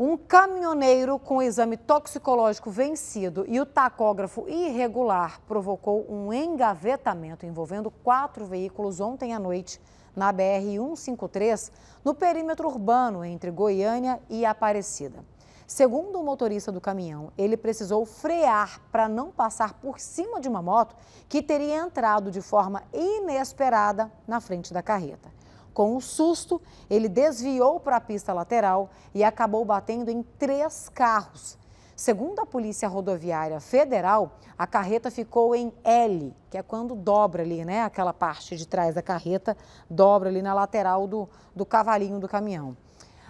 Um caminhoneiro com exame toxicológico vencido e o tacógrafo irregular provocou um engavetamento envolvendo quatro veículos ontem à noite na BR-153, no perímetro urbano entre Goiânia e Aparecida. Segundo o motorista do caminhão, ele precisou frear para não passar por cima de uma moto que teria entrado de forma inesperada na frente da carreta. Com um susto, ele desviou para a pista lateral e acabou batendo em três carros. Segundo a Polícia Rodoviária Federal, a carreta ficou em L, que é quando dobra ali, né? Aquela parte de trás da carreta dobra ali na lateral do, do cavalinho do caminhão.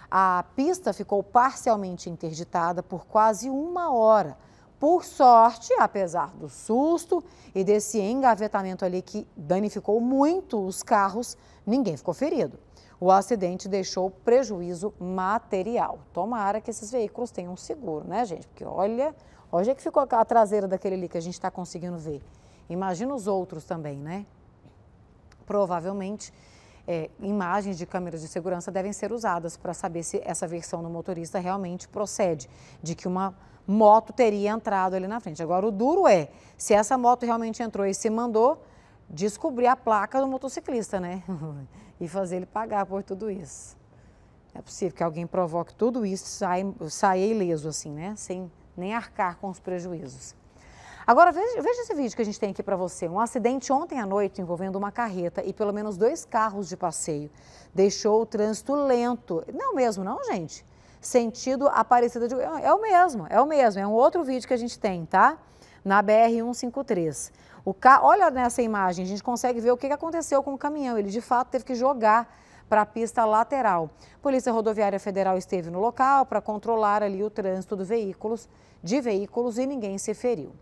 A pista ficou parcialmente interditada por quase uma hora por sorte, apesar do susto e desse engavetamento ali que danificou muito os carros, ninguém ficou ferido. O acidente deixou prejuízo material. Tomara que esses veículos tenham seguro, né, gente? Porque olha, é que ficou a traseira daquele ali que a gente está conseguindo ver. Imagina os outros também, né? Provavelmente é, imagens de câmeras de segurança devem ser usadas para saber se essa versão do motorista realmente procede, de que uma moto teria entrado ali na frente. Agora, o duro é, se essa moto realmente entrou e se mandou, descobrir a placa do motociclista, né? e fazer ele pagar por tudo isso. É possível que alguém provoque tudo isso e saia, saia ileso assim, né? Sem nem arcar com os prejuízos. Agora, veja, veja esse vídeo que a gente tem aqui para você. Um acidente ontem à noite envolvendo uma carreta e pelo menos dois carros de passeio. Deixou o trânsito lento. Não é mesmo, não, gente? Sentido aparecido de... É o mesmo, é o mesmo. É um outro vídeo que a gente tem, tá? Na BR-153. O ca... Olha nessa imagem, a gente consegue ver o que aconteceu com o caminhão. Ele, de fato, teve que jogar para a pista lateral. Polícia Rodoviária Federal esteve no local para controlar ali o trânsito de veículos, de veículos e ninguém se feriu.